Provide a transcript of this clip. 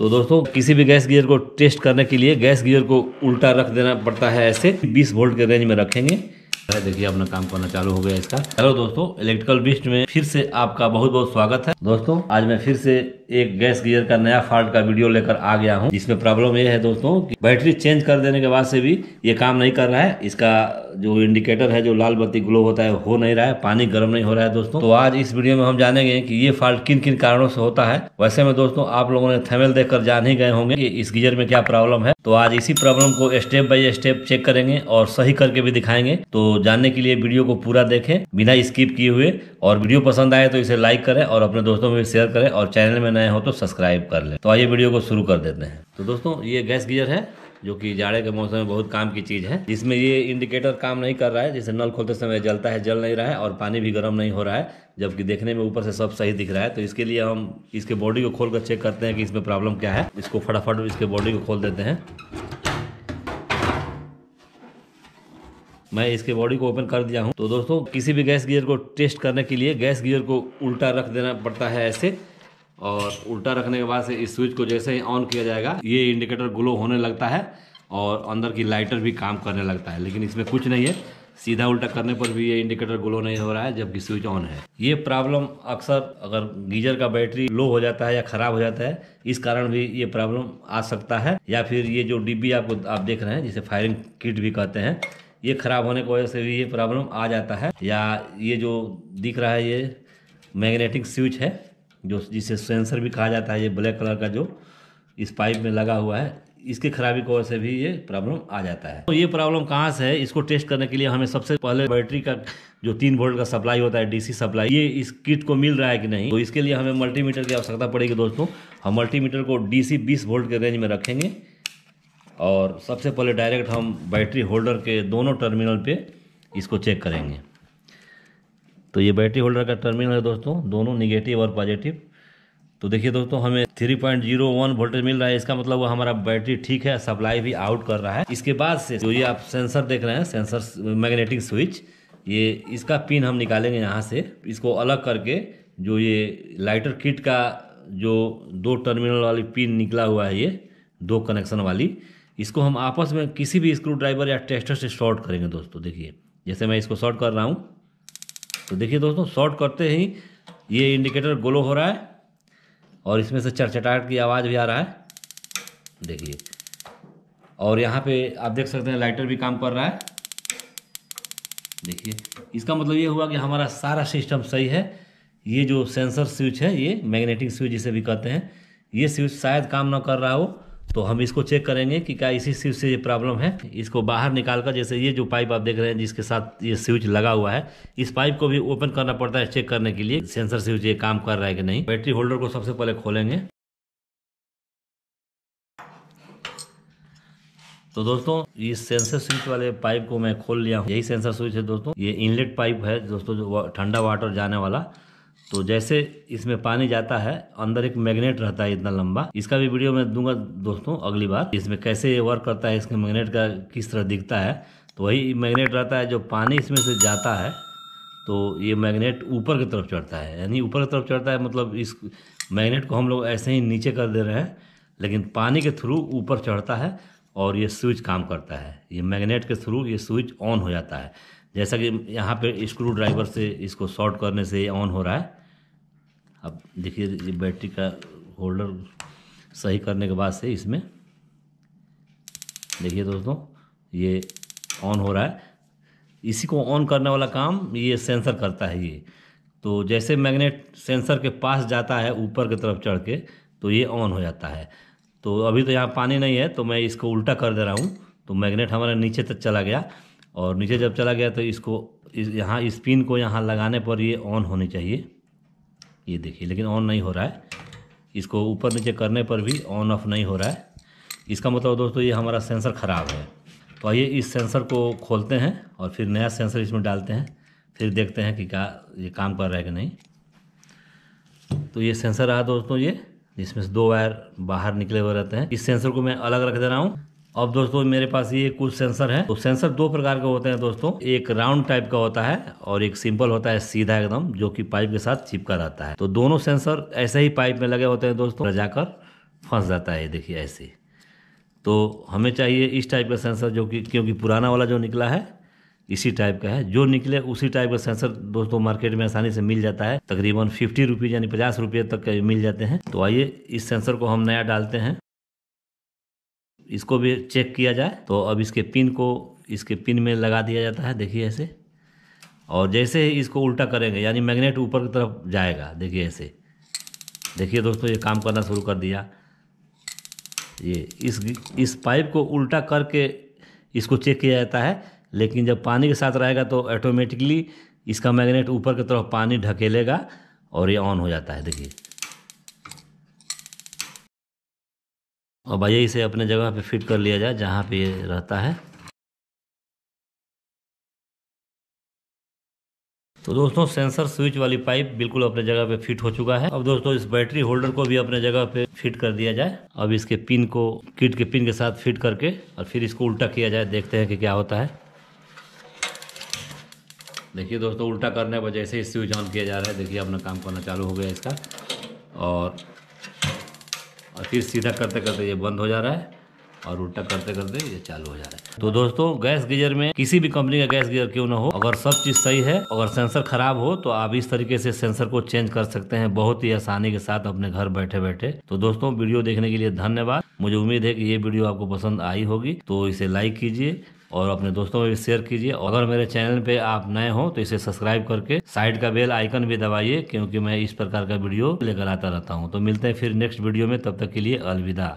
तो दोस्तों किसी भी गैस गीजर को टेस्ट करने के लिए गैस गीजर को उल्टा रख देना पड़ता है ऐसे 20 वोल्ट के रेंज में रखेंगे देखिए अपना काम करना चालू हो गया इसका हेलो दोस्तों इलेक्ट्रिकल बिस्ट में फिर से आपका बहुत बहुत स्वागत है दोस्तों आज मैं फिर से एक गैस गियर का नया फॉल्ट का वीडियो लेकर आ गया हूं जिसमें प्रॉब्लम ये है दोस्तों कि बैटरी चेंज कर देने के बाद से भी ये काम नहीं कर रहा है इसका जो इंडिकेटर है जो लाल बत्ती ग्लो होता है हो नहीं रहा है पानी गर्म नहीं हो रहा है दोस्तों तो आज इस वीडियो में हम जानेंगे की ये फॉल्ट किन किन कारणों से होता है वैसे में दोस्तों आप लोगों ने थेमेल देख जान ही गए होंगे की इस गियर में क्या प्रॉब्लम है तो आज इसी प्रॉब्लम को स्टेप बाई स्टेप चेक करेंगे और सही करके भी दिखाएंगे तो जानने के लिए वीडियो को पूरा देखें बिना स्किप किए हुए और वीडियो पसंद आए तो इसे लाइक करें और अपने दोस्तों में शेयर करें और चैनल में नए हो तो सब्सक्राइब कर लें तो आइए वीडियो को शुरू कर देते हैं तो दोस्तों ये गैस गीजर है जो कि जाड़े के मौसम में बहुत काम की चीज़ है जिसमें ये इंडिकेटर काम नहीं कर रहा है जैसे नल खोलते समय जलता है जल नहीं रहा है और पानी भी गर्म नहीं हो रहा है जबकि देखने में ऊपर से सब सही दिख रहा है तो इसके लिए हम इसके बॉडी को खोल कर चेक करते हैं कि इसमें प्रॉब्लम क्या है इसको फटाफट इसके बॉडी को खोल देते हैं मैं इसके बॉडी को ओपन कर दिया हूँ तो दोस्तों किसी भी गैस गियर को टेस्ट करने के लिए गैस गियर को उल्टा रख देना पड़ता है ऐसे और उल्टा रखने के बाद से इस स्विच को जैसे ही ऑन किया जाएगा ये इंडिकेटर ग्लो होने लगता है और अंदर की लाइटर भी काम करने लगता है लेकिन इसमें कुछ नहीं है सीधा उल्टा करने पर भी ये इंडिकेटर ग्लो नहीं हो रहा है जबकि स्विच ऑन है ये प्रॉब्लम अक्सर अगर गीजर का बैटरी लो हो जाता है या खराब हो जाता है इस कारण भी ये प्रॉब्लम आ सकता है या फिर ये जो डिब्बी आपको आप देख रहे हैं जिसे फायरिंग किट भी कहते हैं ये ख़राब होने की वजह से भी ये प्रॉब्लम आ जाता है या ये जो दिख रहा है ये मैग्नेटिक स्विच है जो जिसे सेंसर भी कहा जाता है ये ब्लैक कलर का जो इस पाइप में लगा हुआ है इसके खराबी की वजह से भी ये प्रॉब्लम आ जाता है तो ये प्रॉब्लम कहाँ से है इसको टेस्ट करने के लिए हमें सबसे पहले बैटरी का जो तीन वोल्ट का सप्लाई होता है डीसी सप्लाई ये इस किट को मिल रहा है कि नहीं तो इसके लिए हमें मल्टीमीटर की आवश्यकता पड़ेगी दोस्तों हम मल्टीमीटर को डीसी 20 वोल्ट के रेंज में रखेंगे और सबसे पहले डायरेक्ट हम बैटरी होल्डर के दोनों टर्मिनल पे इसको चेक करेंगे तो ये बैटरी होल्डर का टर्मिनल है दोस्तों दोनों निगेटिव और पॉजिटिव तो देखिए दोस्तों हमें 3.01 वोल्टेज मिल रहा है इसका मतलब वो हमारा बैटरी ठीक है सप्लाई भी आउट कर रहा है इसके बाद से जो ये आप सेंसर देख रहे हैं सेंसर मैग्नेटिक स्विच ये इसका पिन हम निकालेंगे यहाँ से इसको अलग करके जो ये लाइटर किट का जो दो टर्मिनल वाली पिन निकला हुआ है ये दो कनेक्शन वाली इसको हम आपस में किसी भी स्क्रू ड्राइवर या टेस्टर से शॉर्ट करेंगे दोस्तों देखिए जैसे मैं इसको शॉर्ट कर रहा हूँ तो देखिए दोस्तों शॉर्ट करते ही ये इंडिकेटर ग्लो हो रहा है और इसमें से चरचटाहट की आवाज़ भी आ रहा है देखिए और यहाँ पे आप देख सकते हैं लाइटर भी काम कर रहा है देखिए इसका मतलब ये हुआ कि हमारा सारा सिस्टम सही है ये जो सेंसर स्विच है ये मैग्नेटिक स्विच जिसे भी कहते हैं ये स्विच शायद काम ना कर रहा हो तो हम इसको चेक करेंगे कि क्या इसी स्विच से ये प्रॉब्लम है इसको बाहर निकाल कर जैसे ये जो पाइप आप देख रहे हैं जिसके साथ ये स्विच लगा हुआ है इस पाइप को भी ओपन करना पड़ता है चेक करने के लिए सेंसर स्विच ये काम कर रहा है कि नहीं बैटरी होल्डर को सबसे पहले खोलेंगे तो दोस्तों इस सेंसर स्विच वाले पाइप को मैं खोल लिया हूँ यही सेंसर स्विच है दोस्तों ये इनलेट पाइप है दोस्तों जो ठंडा वाटर जाने वाला तो जैसे इसमें पानी जाता है अंदर एक मैग्नेट रहता है इतना लंबा इसका भी वीडियो मैं दूंगा दोस्तों अगली बार इसमें कैसे ये वर्क करता है इसके मैग्नेट का किस तरह दिखता है तो वही मैग्नेट रहता है जो पानी इसमें से जाता है तो ये मैग्नेट ऊपर की तरफ चढ़ता है यानी ऊपर की तरफ चढ़ता है मतलब इस मैग्नेट को हम लोग ऐसे ही नीचे कर दे रहे हैं लेकिन पानी के थ्रू ऊपर चढ़ता है और ये स्विच काम करता है ये मैग्नेट के थ्रू ये स्विच ऑन हो जाता है जैसा कि यहाँ पे स्क्रू ड्राइवर से इसको शॉर्ट करने से ये ऑन हो रहा है अब देखिए ये बैटरी का होल्डर सही करने के बाद से इसमें देखिए दोस्तों ये ऑन हो रहा है इसी को ऑन करने वाला काम ये सेंसर करता है ये तो जैसे मैग्नेट सेंसर के पास जाता है ऊपर की तरफ चढ़ के तो ये ऑन हो जाता है तो अभी तो यहाँ पानी नहीं है तो मैं इसको उल्टा कर दे रहा हूँ तो मैग्नेट हमारा नीचे तक चला गया और नीचे जब चला गया तो इसको इस यहाँ इस पिन को यहाँ लगाने पर ये ऑन होनी चाहिए ये देखिए लेकिन ऑन नहीं हो रहा है इसको ऊपर नीचे करने पर भी ऑन ऑफ नहीं हो रहा है इसका मतलब दोस्तों ये हमारा सेंसर ख़राब है तो आइए इस सेंसर को खोलते हैं और फिर नया सेंसर इसमें डालते हैं फिर देखते हैं कि क्या ये काम कर रहा है कि नहीं तो ये सेंसर रहा दोस्तों ये जिसमें से दो वायर बाहर निकले हुए रहते हैं इस सेंसर को मैं अलग रख दे रहा हूँ अब दोस्तों मेरे पास ये कुछ सेंसर है तो सेंसर दो प्रकार के होते हैं दोस्तों एक राउंड टाइप का होता है और एक सिंपल होता है सीधा एकदम जो कि पाइप के साथ चिपका रहता है तो दोनों सेंसर ऐसे ही पाइप में लगे होते हैं दोस्तों जाकर फंस जाता है देखिए ऐसे तो हमें चाहिए इस टाइप का सेंसर जो कि क्योंकि पुराना वाला जो निकला है इसी टाइप का है जो निकले उसी टाइप का सेंसर दोस्तों मार्केट में आसानी से मिल जाता है तकरीबन फिफ्टी रुपीज़ यानी पचास रुपये तक मिल जाते हैं तो आइए इस सेंसर को हम नया डालते हैं इसको भी चेक किया जाए तो अब इसके पिन को इसके पिन में लगा दिया जाता है देखिए ऐसे और जैसे ही इसको उल्टा करेंगे यानी मैग्नेट ऊपर की तरफ जाएगा देखिए ऐसे देखिए दोस्तों ये काम करना शुरू कर दिया ये इस इस पाइप को उल्टा करके इसको चेक किया जाता है लेकिन जब पानी के साथ रहेगा तो ऑटोमेटिकली इसका मैग्नेट ऊपर की तरफ पानी ढकेलेगा और ये ऑन हो जाता है देखिए और भाई इसे अपने जगह पे फिट कर लिया जाए जहाँ पे ये रहता है तो दोस्तों सेंसर स्विच वाली पाइप बिल्कुल अपने जगह पे फिट हो चुका है अब दोस्तों इस बैटरी होल्डर को भी अपने जगह पे फिट कर दिया जाए अब इसके पिन को किट के पिन के साथ फिट करके और फिर इसको उल्टा किया जाए देखते हैं कि क्या होता है देखिए दोस्तों उल्टा करने पर जैसे ही स्विच ऑन किया जा रहा है देखिए अपना काम करना चालू हो गया इसका और और फिर सीधा करते करते ये बंद हो जा रहा है और उल्टा करते करते ये चालू हो जा रहा है तो दोस्तों गैस गीजर में किसी भी कंपनी का गैस गीजर क्यों ना हो अगर सब चीज़ सही है अगर सेंसर खराब हो तो आप इस तरीके से सेंसर को चेंज कर सकते हैं बहुत ही आसानी के साथ अपने घर बैठे बैठे तो दोस्तों वीडियो देखने के लिए धन्यवाद मुझे उम्मीद है कि ये वीडियो आपको पसंद आई होगी तो इसे लाइक कीजिए और अपने दोस्तों में भी शेयर कीजिए और अगर मेरे चैनल पे आप नए हो तो इसे सब्सक्राइब करके साइड का बेल आइकन भी दबाइए क्योंकि मैं इस प्रकार का वीडियो लेकर आता रहता हूँ तो मिलते हैं फिर नेक्स्ट वीडियो में तब तक के लिए अलविदा